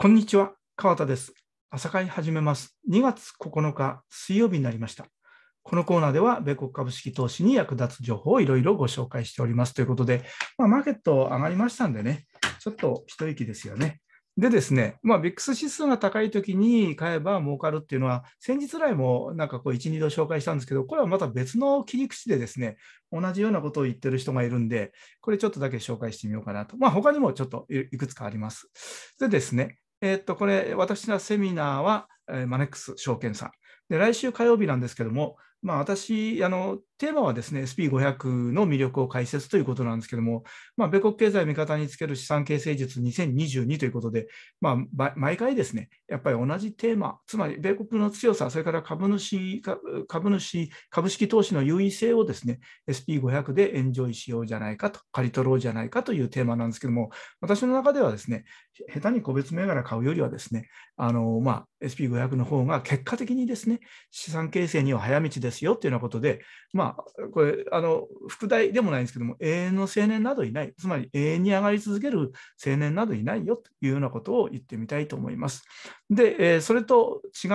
こんにちは、川田です。朝会始めます。2月9日水曜日になりました。このコーナーでは、米国株式投資に役立つ情報をいろいろご紹介しておりますということで、まあ、マーケット上がりましたんでね、ちょっと一息ですよね。でですね、まあ、ビックス指数が高いときに買えば儲かるっていうのは、先日来もなんかこう、1、2度紹介したんですけど、これはまた別の切り口でですね、同じようなことを言ってる人がいるんで、これちょっとだけ紹介してみようかなと。まあ、他にもちょっといくつかあります。でですね、えっと、これ、私のセミナーは、えー、マネックス証券さん。で、来週火曜日なんですけども、まあ、私、あの、テーマはですね、SP500 の魅力を解説ということなんですけども、まあ、米国経済を味方につける資産形成術2022ということで、まあ、毎回ですね、やっぱり同じテーマ、つまり米国の強さ、それから株主、株主、株式投資の優位性をですね、SP500 でエンジョイしようじゃないかと、借り取ろうじゃないかというテーマなんですけども、私の中ではですね、下手に個別銘柄買うよりはですね、あの、まあ、SP500 の方が結果的にですね、資産形成には早道ですよっていうようなことで、まこれ、あの、副題でもないんですけども、永遠の青年などいない、つまり永遠に上がり続ける青年などいないよというようなことを言ってみたいと思います。で、えそれと違う、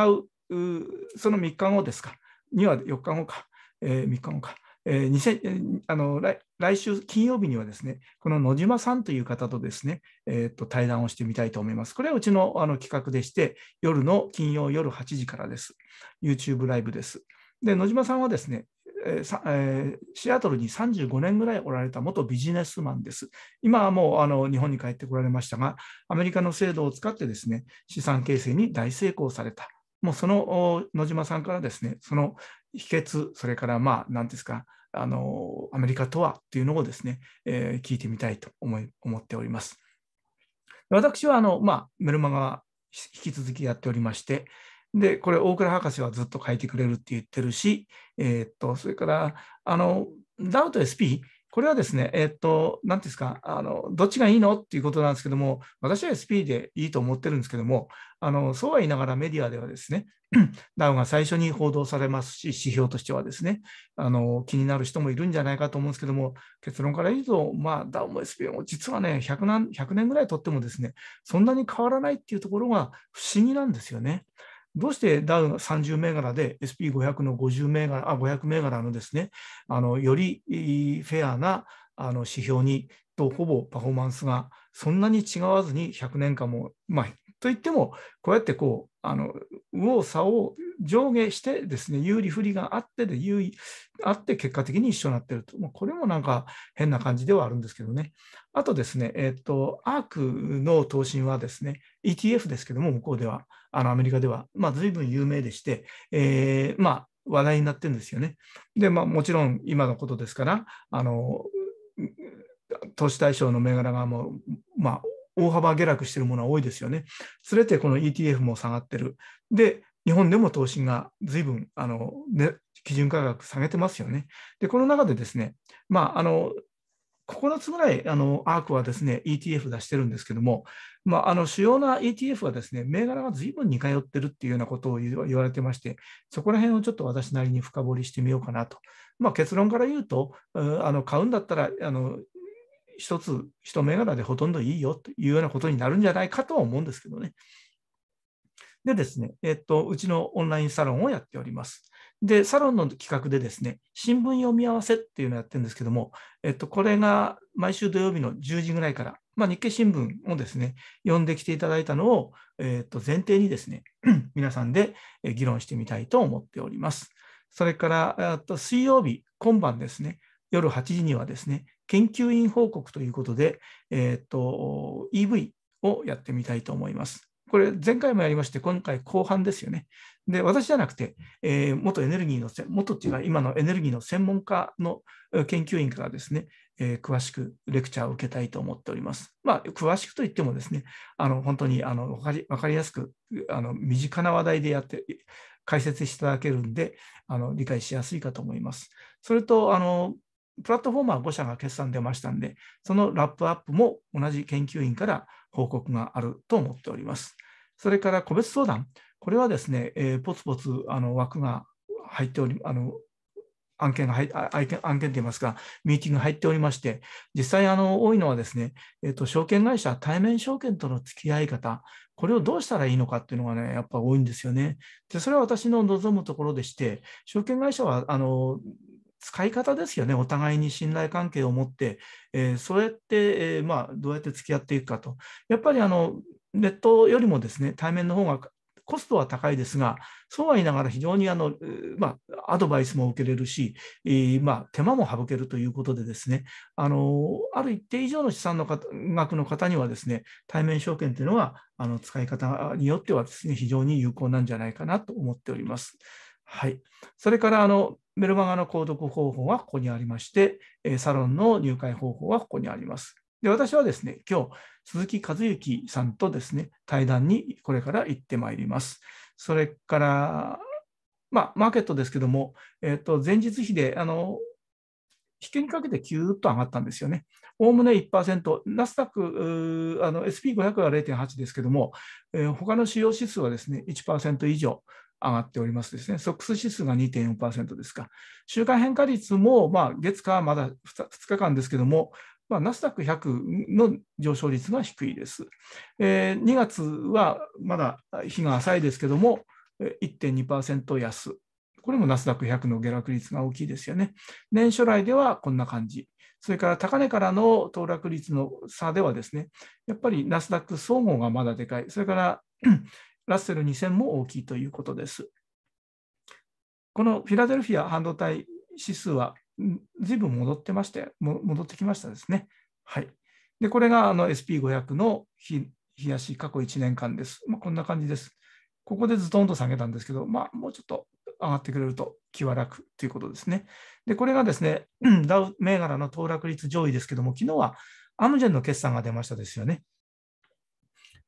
その3日後ですか、に4日後か、えー、3日後か、えー、あの来来週金曜日にはですね、この野島さんという方とですね、えー、と対談をしてみたいと思います。これはうちのあの企画でして、夜の金曜夜8時からです。YouTube ライブです。で、野島さんはですね、えー、シアトルに35年ぐらいおられた元ビジネスマンです。今はもうあの日本に帰ってこられましたが、アメリカの制度を使ってですね、資産形成に大成功された。もうその野島さんからですね、その秘訣、それからまあ、んですか、あのアメリカとはっていうのをですね、えー、聞いてみたいと思い思っております。私はあの、まあ、メルマガ引き続きやっておりまして、で、これ、大倉博士はずっと書いてくれるって言ってるし、えー、っと、それから、あの、ダウト SP、これはですね、えー、っと、なんですか、あの、どっちがいいのっていうことなんですけども、私は SP でいいと思ってるんですけども、あの、そうは言いながらメディアではですね、ダウが最初に報道されますし、指標としてはですね、あの気になる人もいるんじゃないかと思うんですけども、結論から言うと、まあ、ダウも SP も実はね100何、100年ぐらいとってもですね、そんなに変わらないっていうところが不思議なんですよね。どうしてダウが30銘柄で SP500 の50銘柄あ500銘柄のですねあのよりフェアなあの指標にとほぼパフォーマンスがそんなに違わずに100年間も、まあ、といってもこうやってこあの右往左往上下してですね有利不利があってで有利あって結果的に一緒になってるともうこれもなんか変な感じではあるんですけどねあとですねえっ、ー、とアークの投信はですね ETF ですけども向こうではあのアメリカでは、まあ、随分有名でして、えー、まあ話題になってるんですよね。で、まあ、もちろん今のことですから、あの投資対象の銘柄がもう、まあ、大幅下落しているものは多いですよね。連れてこの ETF も下がってる。で、日本でも投資が随分あの、ね、基準価格下げてますよね。で、この中でですね、まあ、あの9つぐらいあのアークはですね ETF 出してるんですけども、まあ、あの主要な ETF はですね銘柄が随分似通ってるっていうようなことを言われてまして、そこら辺をちょっと私なりに深掘りしてみようかなと。まあ、結論から言うと、あの買うんだったらあの一つ、一銘柄でほとんどいいよというようなことになるんじゃないかとは思うんですけどね。でですね、えっと、うちのオンラインサロンをやっております。で、サロンの企画でですね、新聞読み合わせっていうのをやってるんですけども、えっと、これが毎週土曜日の10時ぐらいから、まあ、日経新聞をですね、読んできていただいたのを、えっと、前提にですね、皆さんで議論してみたいと思っております。それから、と水曜日、今晩ですね、夜8時にはですね、研究員報告ということで、えーと、EV をやってみたいと思います。これ、前回もやりまして、今回後半ですよね。で、私じゃなくて、えー、元エネルギーの、元っていうか、今のエネルギーの専門家の研究員からですね、えー、詳しくレクチャーを受けたいと思っております。まあ、詳しくといってもですね、あの本当にあの分かり分かりやすくあの、身近な話題でやって、解説していただけるんで、あの理解しやすいかと思います。それと、あのプラットフォーマー5社が決算出ましたんで、そのラップアップも同じ研究員から報告があると思っております。それから個別相談、これはですね、えー、ポツポツあの枠が入っており、あの案件が入案件案件といいますか、ミーティング入っておりまして、実際あの多いのはですね、えーと、証券会社、対面証券との付き合い方、これをどうしたらいいのかっていうのがね、やっぱ多いんですよね。で、それは私の望むところでして、証券会社はあの使い方ですよね、お互いに信頼関係を持って、えー、そうやって、えー、まあ、どうやって付き合っていくかと、やっぱりあのネットよりもですね対面の方がコストは高いですが、そうは言いながら非常にあの、まあ、アドバイスも受けれるし、まあ、手間も省けるということでですね、あのある一定以上の資産の額の方にはですね、対面証券というのはあの使い方によってはですね、非常に有効なんじゃないかなと思っております。はい、それからあのメルマガの購読方法はここにありまして、サロンの入会方法はここにあります。で、私はですね、今日、鈴木和幸さんとですね、対談にこれから行ってまいります。それから、まあ、マーケットですけども、えっ、と、前日比で、あの、引けにかけてキューッと上がったんですよね。おおむね1%、ナスダック、SP500 は0.8ですけども、えー、他の主要指数はですね、1%以上、上がっておりますですね。ソックス指数が2.4%ですか。週間変化率も、まあ、月間はまだ 2, 日間ですけども、まあ、ナスダック100の上昇率が低いです。えー、2月はまだ日が浅いですけども、1.2%安。これもナスダック100の下落率が大きいですよね。年初来ではこんな感じ。それから高値からの騰落率の差ではですね、やっぱりナスダック総合がまだでかい。それからラッセル2000も大きいということです。このフィラデルフィア半導体指数はずいぶん戻ってまして、戻ってきましたですね。はい。で、これが SP500 の日足過去1年間です。まあ、こんな感じです。ここでずドんと下げたんですけど、まあ、もうちょっと上がってくれると気は楽ということですね。で、これがですね、ダウ銘柄の騰落率上位ですけども、昨日はアムジェンの決算が出ましたですよね。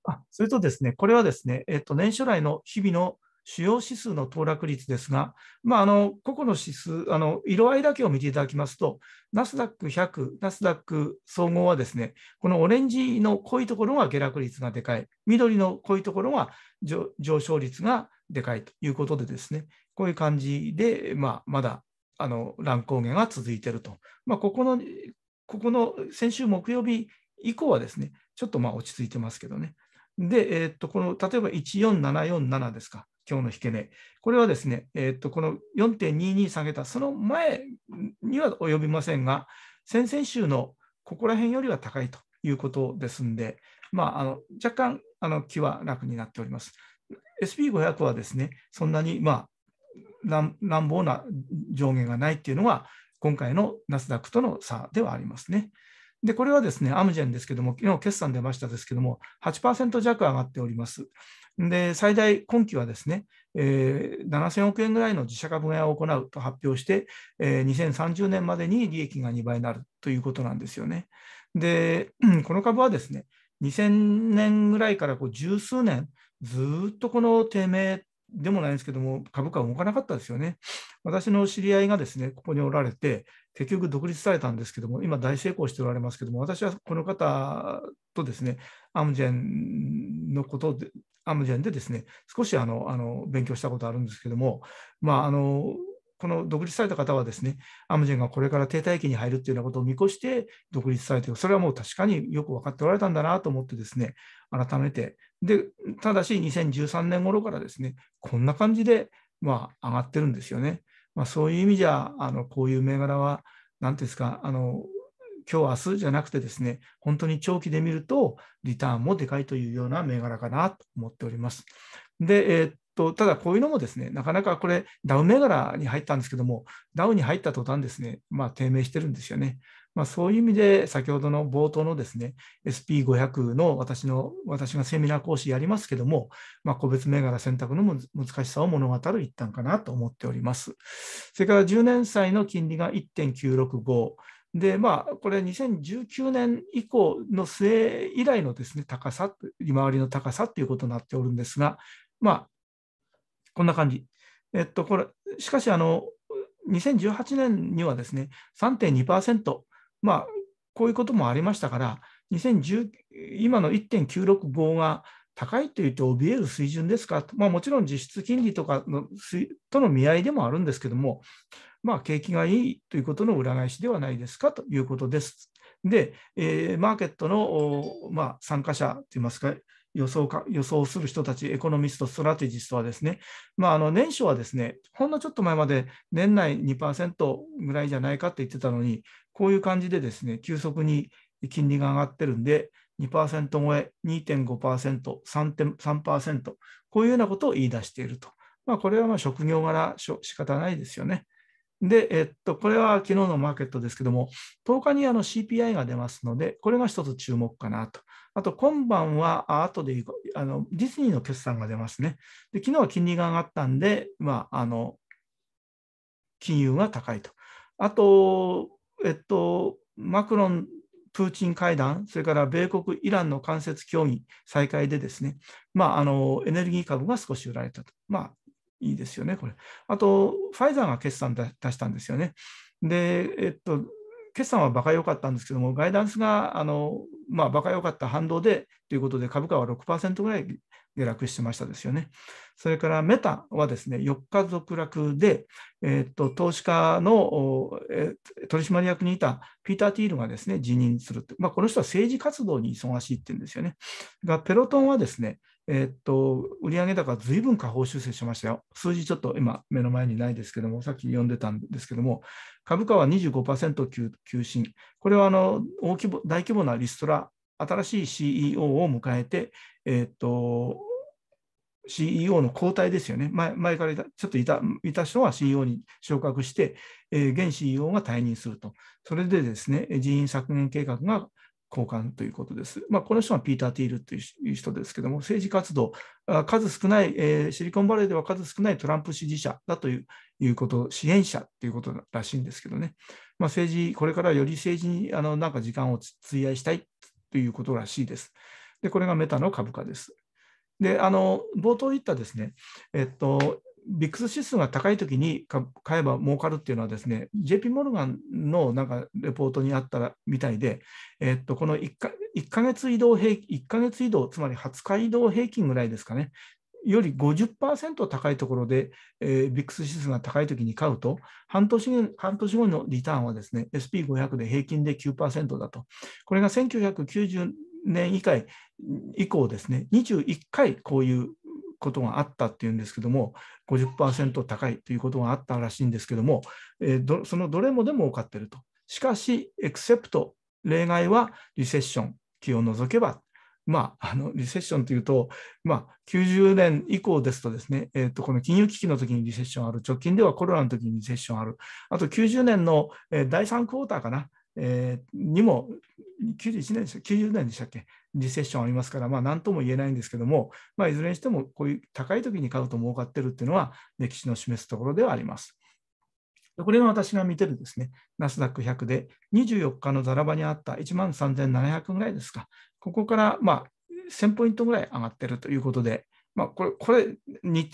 あそれとですね、これはですね、えっと、年初来の日々の主要指数の騰落率ですが、まあ、あの個々の指数あの、色合いだけを見ていただきますと、ナスダック100、ナスダック総合はですね、このオレンジの濃いところが下落率がでかい、緑の濃いところが上昇率がでかいということでですね、こういう感じで、まあ、まだあの乱高下が続いていると、まあ、ここの、ここの先週木曜日以降はですね、ちょっとまあ落ち着いてますけどね。で、えー、っとこの例えば14747ですか、今日の引け値。これはですね、えー、っとこの4.22下げた、その前には及びませんが、先々週のここら辺よりは高いということですんで、まあ、あの若干あの気は楽になっております。SP500 はですね、そんなに、まあ、乱暴な上限がないっていうのが、今回のナスダックとの差ではありますね。で、これはですね、アムジェンですけども、昨日決算出ましたですけども、8%弱上がっております。で、最大、今期はですね、えー、7000億円ぐらいの自社株買いを行うと発表して、えー、2030年までに利益が2倍になるということなんですよね。で、この株はですね、2000年ぐらいからこう十数年、ずっとこの低迷でもないんですけども、株価は動かなかったですよね。私の知り合いがですね、ここにおられて、結局独立されたんですけども、今大成功しておられますけども、私はこの方とですね、アムジェンのことで、アムジェンでですね、少しあのあの勉強したことあるんですけども、まあ、あのこの独立された方はですね、アムジェンがこれから停滞期に入るっていうようなことを見越して独立されてる、それはもう確かによく分かっておられたんだなと思ってですね、改めて、で、ただし2013年頃からですね、こんな感じで、まあ、上がってるんですよね。まあ、そういう意味じゃ、あのこういう銘柄は、なんていうんですか、あの今日明日じゃなくてですね、本当に長期で見ると、リターンもでかいというような銘柄かなと思っております。で、えー、っとただこういうのもですね、なかなかこれ、ダウ銘柄に入ったんですけども、ダウに入った途端ですね、まあ、低迷してるんですよね。まあ、そういう意味で、先ほどの冒頭のですね、SP500 の私の、私がセミナー講師やりますけども、まあ、個別銘柄選択の難しさを物語る一端かなと思っております。それから10年債の金利が1.965。で、まあ、これ2019年以降の末以来のですね、高さ、利回りの高さということになっておるんですが、まあ、こんな感じ。えっと、これ、しかし、あの、2018年にはですね、3.2%、まあ、こういうこともありましたから、2010今の1.965が高いといって怯える水準ですか、まあ、もちろん実質金利とかのとの見合いでもあるんですけども、まあ、景気がいいということの裏返しではないですかということです。で、えー、マーケットの、まあ、参加者といいますか、予想か予想する人たち、エコノミスト、ストラテジストはですね、まあ、あの年初はですね、ほんのちょっと前まで年内2%ぐらいじゃないかって言ってたのに、こういう感じでですね、急速に金利が上がってるんで、2%超え、2.5%、3%、こういうようなことを言い出していると。まあ、これはまあ職業柄し仕方ないですよね。で、えっと、これは昨日のマーケットですけども、10日にあの CPI が出ますので、これが一つ注目かなと。あと、今晩は、あとであのディズニーの決算が出ますね。で昨日は金利が上がったんで、まあ、あの金融が高いと。あと、えっと、マクロンプーチン会談、それから米国、イランの間接協議再開でですね、まあ、あのエネルギー株が少し売られたと。まあいいですよね、これ。あと、ファイザーが決算出したんですよね。で、えっと、決算はバカ良かったんですけども、ガイダンスがあの、まあ、バカ良かった反動でということで、株価は6%ぐらい下落してましたですよね。それからメタはですね、4日続落で、えっと、投資家の、え取締役にいたピーター・ティールがですね、辞任するって、まあ、この人は政治活動に忙しいって言うんですよね。がペロトンはですね、えー、っと、売上高ずいぶん下方修正しましたよ。数字ちょっと今目の前にないですけども、さっき読んでたんですけども、株価は25%急急進。これはあの大規模大規模なリストラ、新しい CEO を迎えて、えー、っと、CEO の交代ですよね。前前からいたちょっといたいた人は CEO に昇格して、えー、現 CEO が退任すると。それでですね、人員削減計画が交換ということです。まあ、この人はピーター・ティールという人ですけども、政治活動、数少ない、えー、シリコンバレーでは数少ないトランプ支持者だということ、支援者ということらしいんですけどね、まあ、政治、これからより政治にあのなんか時間を費やしたいということらしいです。で、これがメタの株価です。で、あの冒頭言ったですね、えっと、ッ i x 指数が高いときに買えば儲かるっていうのはですね、JP モルガンのなんかレポートにあったみたいで、えっと、この1か ,1 ヶ月移動平均、1ヶ月移動、つまり20日移動平均ぐらいですかね、より50%高いところで、えー、ッ i x 指数が高いときに買うと半年、半年後のリターンはですね、SP500 で平均で9%だと。これが1990年以降ですね、21回こういうことがあったっていうんですけども50%高いということがあったらしいんですけども、えー、そのどれもでも多かってるとしかしエクセプト例外はリセッション気を除けばまあ、あのリセッションというと、まあ、90年以降ですとですね、えー、とこの金融危機の時にリセッションある、直近ではコロナの時にリセッションある、あと90年の、えー、第3クォーターかな、えー、にも91年でした90年でしたっけリセッションありますから、まあ、何とも言えないんですけども、まあ、いずれにしてもこういう高い時に買うと儲かってるっていうのは歴史の示すところではあります。これが私が見てるですね、ナスダック100で24日のザラバにあった1万3700ぐらいですか、ここからまあ1000ポイントぐらい上がってるということで、まあ、これ、これに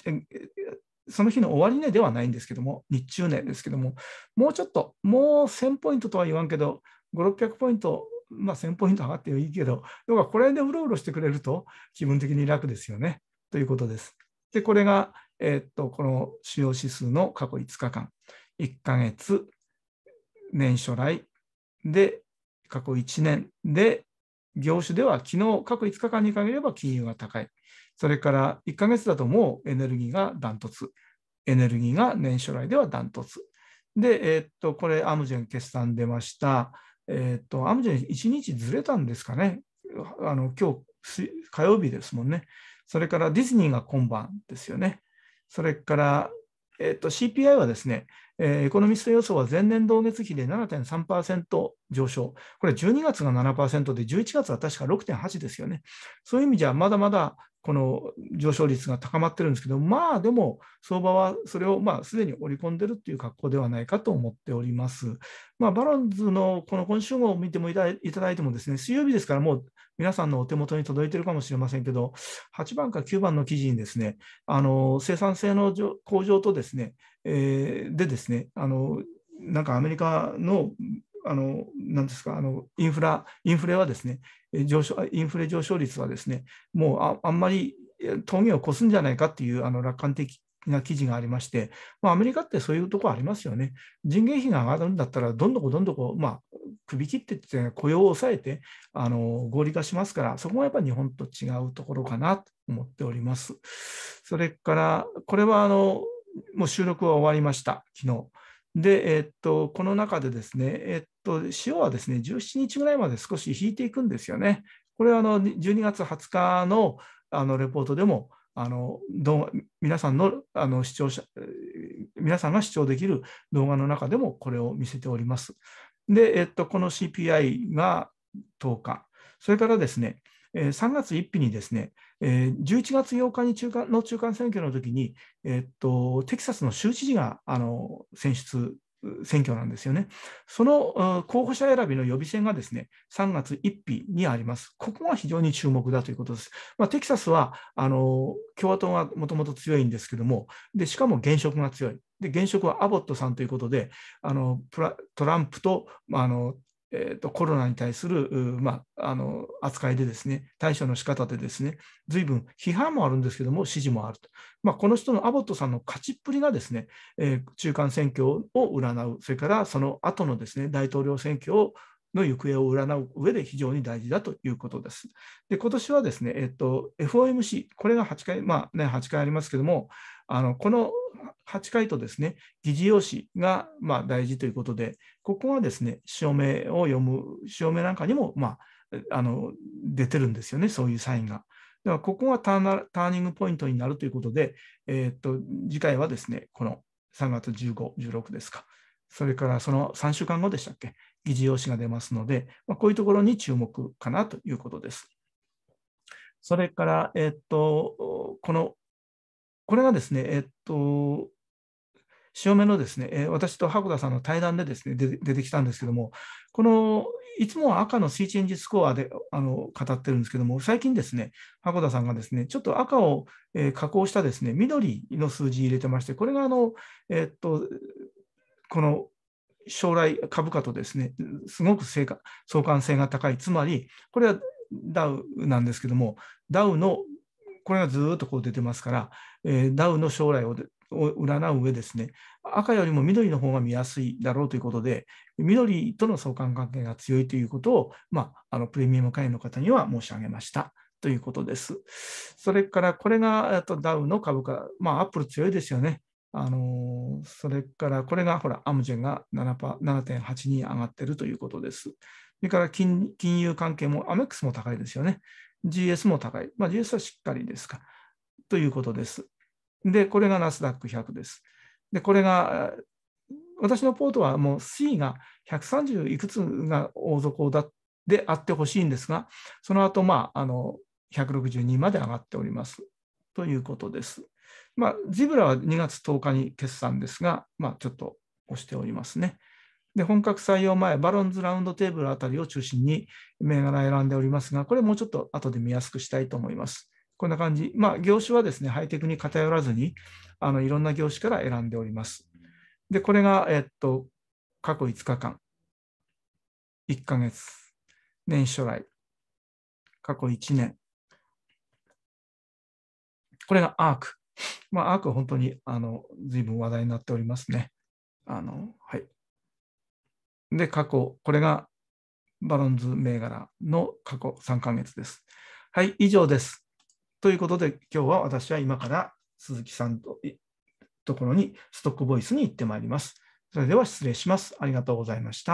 その日の終値ではないんですけども、日中値ですけども、もうちょっと、もう1000ポイントとは言わんけど、5、600ポイント、まあ、1000ポイント上がってもいいけど、要はこれでうろうろしてくれると気分的に楽ですよね、ということです。で、これが、えー、っと、この主要指数の過去5日間、1ヶ月、年初来で、過去1年で、業種では昨日過去5日間に限れば金融が高い。それから1ヶ月だともうエネルギーがダントツ。エネルギーが年初来ではダントツ。で、えー、っと、これ、アムジェン決算出ました。えー、っと、アムジェン1日ずれたんですかね。あの、今日、火曜日ですもんね。それからディズニーが今晩ですよね。それから、えー、っと、CPI はですね、えー、エコノミスト予想は前年同月比で7.3%上昇。これ12月が7%で、11月は確か6.8ですよね。そういう意味じゃ、まだまだこの上昇率が高まってるんですけど、まあでも相場はそれをまあすでに織り込んでるっていう格好ではないかと思っております。まあ、バロンズのこの今週号を見てもいただいてもですね、水曜日ですからもう皆さんのお手元に届いてるかもしれませんけど、8番か9番の記事にですね、あの生産性の向上とですね、えー、でですね、あのなんかアメリカのあのなんですかあのインフラ、インフレはですね、上昇インフレ上昇率はですね、もうああんまり峠を越すんじゃないかっていうあの楽観的な記事がありまして、まあ、アメリカってそういうとこありますよね。人件費が上がるんだったら、どんどこどんどこ、まあ、首切ってって、雇用を抑えてあの合理化しますから、そこがやっぱり日本と違うところかなと思っております。それから、これはあのもう収録は終わりました、昨日。で、えっと、この中でですね、えっと、塩はですね、17日ぐらいまで少し引いていくんですよね。これはあの12月20日のあのレポートでも、あの皆さんのあの視聴者、皆さんが視聴できる動画の中でもこれを見せております。で、えっと、この CPI が10日、それからですね、3月1日にですね、えー、11月8日に中間の中間選挙の時に、えー、っとテキサスの州知事があの選出選挙なんですよね。その候補者選びの予備選がですね、3月1日にあります。ここが非常に注目だということです。まあ、テキサスはあの共和党がもともと強いんですけども、でしかも現職が強い。で現職はアボットさんということで、あのトランプと、まあ、あのえーと、コロナに対する、まあ、あの扱いでですね、対処の仕方でですね、随分批判もあるんですけども、支持もあると。まあ、この人のアボットさんの勝ちっぷりがですね、えー、中間選挙を占う、それからその後のですね、大統領選挙をの行方を占う上で非常に大事だということです。で今年はですね、えっと、FOMC、これが8回、まあね、8回ありますけども、あのこの8回とですね、議事要旨がまあ大事ということで、ここはですね、署明を読む、署明なんかにも、まあ、あの出てるんですよね、そういうサインが。ここがターニングポイントになるということで、えっと次回はですね、この3月15、16ですか。それからその3週間後でしたっけ、議事要旨が出ますので、まあ、こういうところに注目かなということです。それから、えっと、この、これがですね、えっと、潮目のですね、私と箱田さんの対談でですね、出てきたんですけども、この、いつもは赤のスイッチエンジスコアであの語ってるんですけども、最近ですね、箱田さんがですね、ちょっと赤を、え加工したですね、緑の数字入れてまして、これがあの、えっと、この将来株価とですね、すごく相関性が高い。つまり、これはダウなんですけども、ダウの、これがずっとこう出てますから、えー、ダウの将来を占う上ですね、赤よりも緑の方が見やすいだろうということで、緑との相関関係が強いということを、まあ、あのプレミアム会員の方には申し上げました。ということです。それから、これがとダウの株価、まあ、アップル強いですよね。あのそれからこれがほらアムジェンが7.8に上がってるということです。それから金融関係もアメックスも高いですよね。GS も高い。まあ、GS はしっかりですか。ということです。で、これがナスダック100です。で、これが私のポートはもう C が130いくつが大底だであってほしいんですが、その後、まあ、あの162まで上がっておりますということです。まあ、ジブラは2月10日に決算ですが、まあ、ちょっと押しておりますね。で、本格採用前、バロンズラウンドテーブルあたりを中心に銘柄選んでおりますが、これもうちょっと後で見やすくしたいと思います。こんな感じ。まあ、業種はですね、ハイテクに偏らずに、あのいろんな業種から選んでおります。で、これが、えっと、過去5日間、1ヶ月、年初来、過去1年。これがアーク。まあ、アークは本当に、あの、随分話題になっておりますね。あの、はい。で、過去、これがバロンズ銘柄の過去3ヶ月です。はい、以上です。ということで、今日は私は今から鈴木さんとところにストックボイスに行ってまいります。それでは失礼します。ありがとうございました。